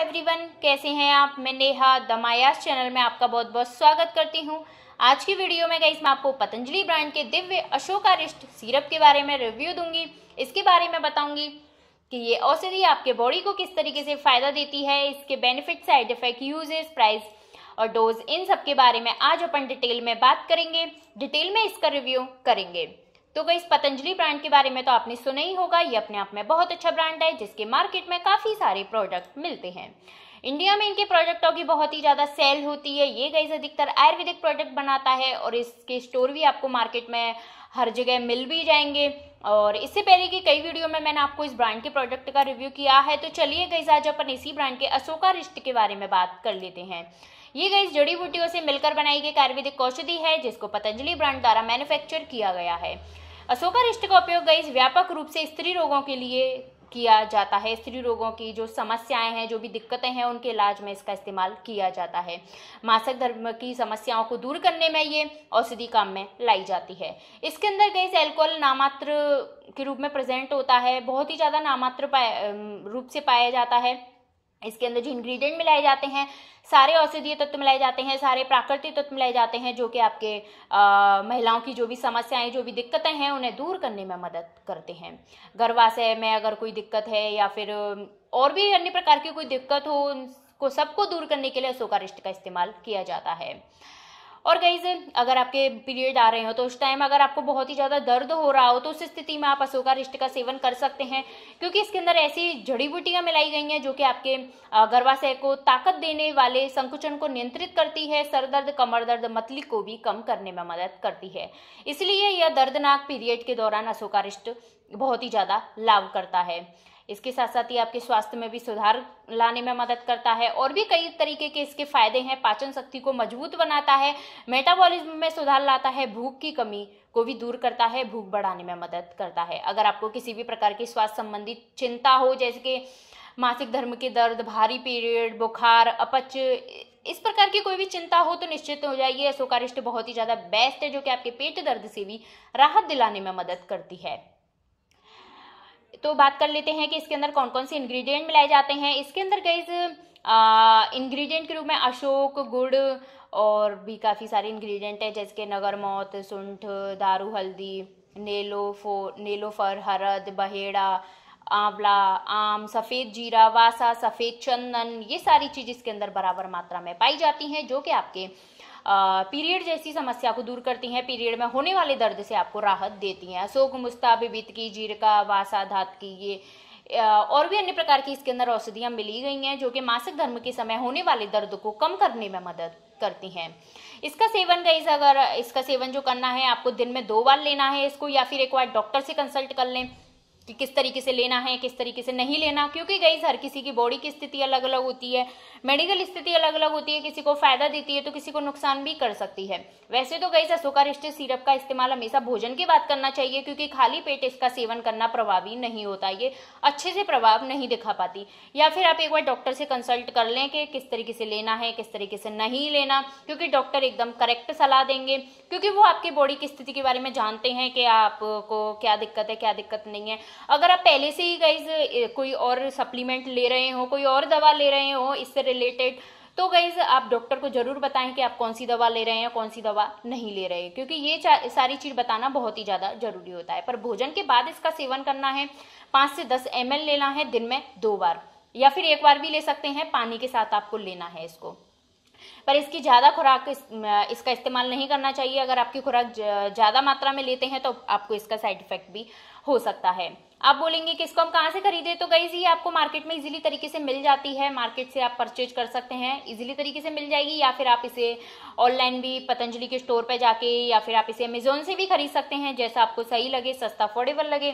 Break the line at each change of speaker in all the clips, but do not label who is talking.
everyone कैसे हैं आप मैं नेहा दमायास चैनल में आपका बहुत बहुत स्वागत करती हूं आज की वीडियो में गई मैं आपको पतंजलि ब्रांड के दिव्य अशोका रिस्ट सीरप के बारे में रिव्यू दूंगी इसके बारे में बताऊंगी कि ये औषधि आपके बॉडी को किस तरीके से फ़ायदा देती है इसके benefit side effect uses price और डोज इन सब के बारे में आज अपन डिटेल में बात करेंगे डिटेल में इसका रिव्यू करेंगे तो गई पतंजलि ब्रांड के बारे में तो आपने सुना ही होगा ये अपने आप में बहुत अच्छा ब्रांड है जिसके मार्केट में काफ़ी सारे प्रोडक्ट मिलते हैं इंडिया में इनके प्रोडक्टों की बहुत ही ज़्यादा सेल होती है ये गई अधिकतर आयुर्वेदिक प्रोडक्ट बनाता है और इसके स्टोर भी आपको मार्केट में हर जगह मिल भी जाएंगे और इससे पहले की कई वीडियो में मैंने आपको इस ब्रांड के प्रोडक्ट का रिव्यू किया है तो चलिए गई आज अपन इसी ब्रांड के अशोका रिश्ते के बारे में बात कर लेते हैं ये गैस जड़ी बूटियों से मिलकर बनाई गई आयुर्वेदिक औषधि है जिसको पतंजलि ब्रांड द्वारा मैन्युफैक्चर किया गया है अशोका रिष्ट का उपयोग गैस व्यापक रूप से स्त्री रोगों के लिए किया जाता है स्त्री रोगों की जो समस्याएं हैं जो भी दिक्कतें हैं उनके इलाज में इसका इस्तेमाल किया जाता है मासक धर्म की समस्याओं को दूर करने में ये औषधि काम में लाई जाती है इसके अंदर गैस एल्कोहल नामात्र के रूप में प्रेजेंट होता है बहुत ही ज़्यादा नामात्र रूप से पाया जाता है इसके अंदर जो इंग्रेडिएंट मिलाए जाते हैं सारे औषधीय तत्व मिलाए जाते हैं सारे प्राकृतिक तत्व मिलाए जाते हैं जो कि आपके आ, महिलाओं की जो भी समस्याएं जो भी दिक्कतें हैं उन्हें दूर करने में मदद करते हैं गर्भाशय में अगर कोई दिक्कत है या फिर और भी अन्य प्रकार की कोई दिक्कत हो उनको सबको दूर करने के लिए अशोका रिष्ट का इस्तेमाल किया जाता है और कहीं से अगर आपके पीरियड आ रहे हो तो उस टाइम अगर आपको बहुत ही ज़्यादा दर्द हो रहा हो तो उस स्थिति में आप अशोका रिष्ट का सेवन कर सकते हैं क्योंकि इसके अंदर ऐसी जड़ी बूटियाँ मिलाई गई हैं जो कि आपके गर्भाशय को ताकत देने वाले संकुचन को नियंत्रित करती है सर दर्द कमर दर्द मतली को भी कम करने में मदद करती है इसलिए यह दर्दनाक पीरियड के दौरान अशोका रिष्ट बहुत ही ज़्यादा लाभ करता है इसके साथ साथ ये आपके स्वास्थ्य में भी सुधार लाने में मदद करता है और भी कई तरीके के इसके फायदे हैं पाचन शक्ति को मजबूत बनाता है मेटाबॉलिज्म में सुधार लाता है भूख की कमी को भी दूर करता है भूख बढ़ाने में मदद करता है अगर आपको किसी भी प्रकार की स्वास्थ्य संबंधित चिंता हो जैसे कि मासिक धर्म के दर्द भारी पीरियड बुखार अपच इस प्रकार की कोई भी चिंता हो तो निश्चित हो जाइए अशोकारिष्ट बहुत ही ज़्यादा बेस्ट है जो कि आपके पेट दर्द से भी राहत दिलाने में मदद करती है तो बात कर लेते हैं कि इसके अंदर कौन कौन से इंग्रेडिएंट मिलाए जाते हैं इसके अंदर कई इंग्रेडिएंट के रूप में अशोक गुड़ और भी काफ़ी सारे इंग्रेडिएंट हैं जैसे कि नगर मौत सुंठ दारू हल्दी नेलो फो नेलोफर हरद बहेड़ा आंवला आम सफ़ेद जीरा वासा सफ़ेद चंदन ये सारी चीज़ इसके अंदर बराबर मात्रा में पाई जाती हैं जो कि आपके पीरियड जैसी समस्या को दूर करती हैं पीरियड में होने वाले दर्द से आपको राहत देती हैं अशोक मुस्ता बिबित की जीरका वासा धात की ये और भी अन्य प्रकार की इसके अंदर औषधियाँ मिली गई हैं जो कि मासिक धर्म के समय होने वाले दर्द को कम करने में मदद करती हैं इसका सेवन गई अगर इसका सेवन जो करना है आपको दिन में दो बार लेना है इसको या फिर एक बार डॉक्टर से कंसल्ट कर लें कि किस तरीके से लेना है किस तरीके से नहीं लेना क्योंकि गई हर किसी की बॉडी की स्थिति अलग अलग होती है मेडिकल स्थिति अलग अलग होती है किसी को फायदा देती है तो किसी को नुकसान भी कर सकती है वैसे तो गई असुकार रिश्ते सिरप का इस्तेमाल हमेशा भोजन की बात करना चाहिए क्योंकि खाली पेट इसका सेवन करना प्रभावी नहीं होता ये अच्छे से प्रभाव नहीं दिखा पाती या फिर आप एक बार डॉक्टर से कंसल्ट कर लें कि किस तरीके से लेना है किस तरीके से नहीं लेना क्योंकि डॉक्टर एकदम करेक्ट सलाह देंगे क्योंकि वो आपकी बॉडी की स्थिति के बारे में जानते हैं कि आपको क्या दिक्कत है क्या दिक्कत नहीं है अगर आप पहले से ही गाइज कोई और सप्लीमेंट ले रहे हो कोई और दवा ले रहे हो इससे रिलेटेड तो गाइज आप डॉक्टर को जरूर बताएं कि आप कौन सी दवा ले रहे हैं कौन सी दवा नहीं ले रहे क्योंकि ये सारी चीज बताना बहुत ही ज्यादा जरूरी होता है पर भोजन के बाद इसका सेवन करना है पांच से दस एम लेना है दिन में दो बार या फिर एक बार भी ले सकते हैं पानी के साथ आपको लेना है इसको पर इसकी ज़्यादा खुराक इस, इसका इस्तेमाल नहीं करना चाहिए अगर आपकी खुराक ज़्यादा मात्रा में लेते हैं तो आपको इसका साइड इफेक्ट भी हो सकता है आप बोलेंगे कि इसको हम कहाँ से खरीदे तो गई ये आपको मार्केट में इजीली तरीके से मिल जाती है मार्केट से आप परचेज कर सकते हैं इजीली तरीके से मिल जाएगी या फिर आप इसे ऑनलाइन भी पतंजलि के स्टोर पर जाके या फिर आप इसे अमेजोन से भी खरीद सकते हैं जैसा आपको सही लगे सस्ता अफोर्डेबल लगे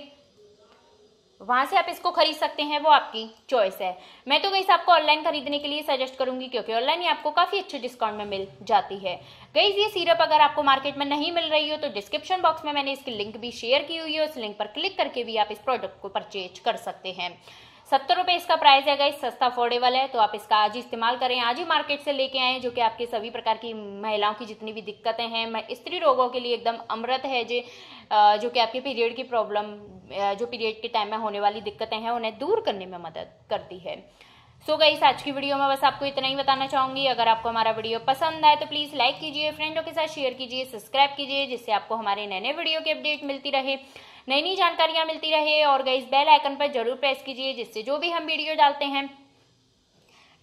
वहाँ से आप इसको खरीद सकते हैं वो आपकी चॉइस है मैं तो गई आपको ऑनलाइन खरीदने के लिए सजेस्ट करूंगी क्योंकि ऑनलाइन ही आपको काफ़ी अच्छे डिस्काउंट में मिल जाती है गई ये सीरप अगर आपको मार्केट में नहीं मिल रही हो तो डिस्क्रिप्शन बॉक्स में मैंने इसकी लिंक भी शेयर की हुई है उस लिंक पर क्लिक करके भी आप इस प्रोडक्ट को परचेज कर सकते हैं सत्तर रुपए इसका प्राइस है गाइस सस्ता अफोर्डेबल है तो आप इसका आज ही इस्तेमाल करें आज ही मार्केट से लेके आए जो कि आपके सभी प्रकार की महिलाओं की जितनी भी दिक्कतें हैं स्त्री रोगों के लिए एकदम अमृत है जे जो कि आपके पीरियड की प्रॉब्लम जो पीरियड के टाइम में होने वाली दिक्कतें हैं उन्हें दूर करने में मदद करती है सो so गई आज की वीडियो में बस आपको इतना ही बताना चाहूंगी अगर आपको हमारा वीडियो पसंद आए तो प्लीज लाइक कीजिए फ्रेंडों के साथ शेयर कीजिए सब्सक्राइब कीजिए जिससे आपको हमारे नए नए वीडियो की अपडेट मिलती रहे नई नई जानकारियां मिलती रहे और गई बेल आइकन पर जरूर प्रेस कीजिए जिससे जो भी हम वीडियो डालते हैं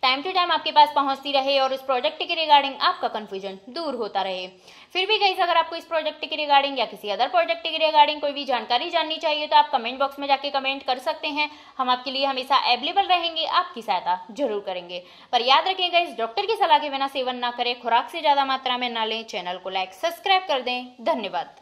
टाइम टू टाइम आपके पास पहुंचती रहे और उस प्रोजेक्ट के रिगार्डिंग आपका कन्फ्यूजन दूर होता रहे फिर भी गई अगर आपको इस प्रोजेक्ट के रिगार्डिंग या किसी अदर प्रोजेक्ट के रिगार्डिंग कोई भी जानकारी जाननी चाहिए तो आप कमेंट बॉक्स में जाके कमेंट कर सकते हैं हम आपके लिए हमेशा अवेलेबल रहेंगे आपकी सहायता जरूर करेंगे पर याद रखेंगे इस डॉक्टर की सलाह के बिना सेवन ना करें खुराक से ज़्यादा मात्रा में ना लें चैनल को लाइक सब्सक्राइब कर दें धन्यवाद